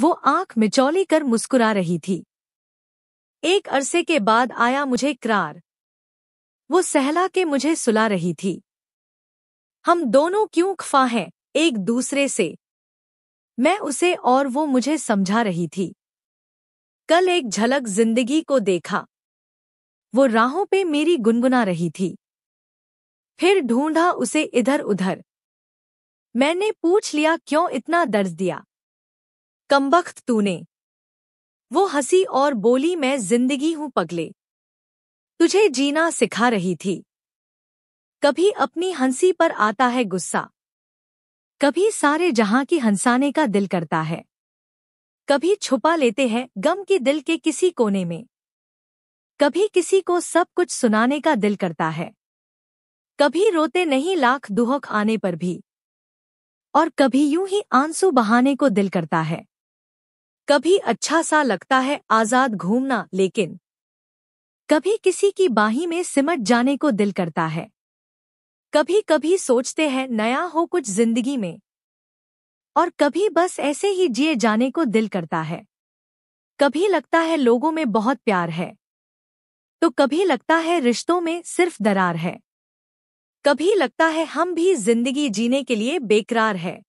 वो आंख मिचौली कर मुस्कुरा रही थी एक अरसे के बाद आया मुझे करार वो सहला के मुझे सुला रही थी हम दोनों क्यों खफा हैं एक दूसरे से मैं उसे और वो मुझे समझा रही थी कल एक झलक जिंदगी को देखा वो राहों पे मेरी गुनगुना रही थी फिर ढूंढा उसे इधर उधर मैंने पूछ लिया क्यों इतना दर्द दिया कमबख्त तूने वो हंसी और बोली मैं जिंदगी हूं पगले तुझे जीना सिखा रही थी कभी अपनी हंसी पर आता है गुस्सा कभी सारे जहां की हंसाने का दिल करता है कभी छुपा लेते हैं गम की दिल के किसी कोने में कभी किसी को सब कुछ सुनाने का दिल करता है कभी रोते नहीं लाख दुहक आने पर भी और कभी यूं ही आंसू बहाने को दिल करता है कभी अच्छा सा लगता है आज़ाद घूमना लेकिन कभी किसी की बाही में सिमट जाने को दिल करता है कभी कभी सोचते हैं नया हो कुछ जिंदगी में और कभी बस ऐसे ही जिए जाने को दिल करता है कभी लगता है लोगों में बहुत प्यार है तो कभी लगता है रिश्तों में सिर्फ दरार है कभी लगता है हम भी जिंदगी जीने के लिए बेकरार है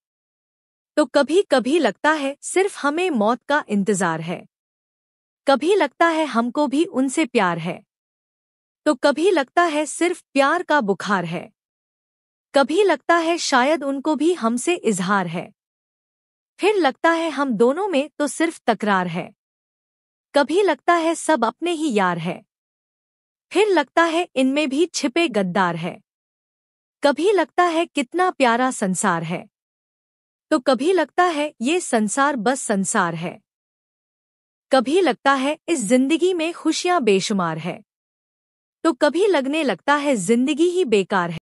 तो कभी कभी लगता है सिर्फ हमें मौत का इंतजार है कभी लगता है हमको भी उनसे प्यार है तो कभी लगता है सिर्फ प्यार का बुखार है कभी लगता है शायद उनको भी हमसे इजहार है फिर लगता है हम दोनों में तो सिर्फ तकरार है कभी लगता है सब अपने ही यार है फिर लगता है इनमें भी छिपे गद्दार है कभी लगता है कितना प्यारा संसार है तो कभी लगता है ये संसार बस संसार है कभी लगता है इस जिंदगी में खुशियां बेशुमार है तो कभी लगने लगता है जिंदगी ही बेकार है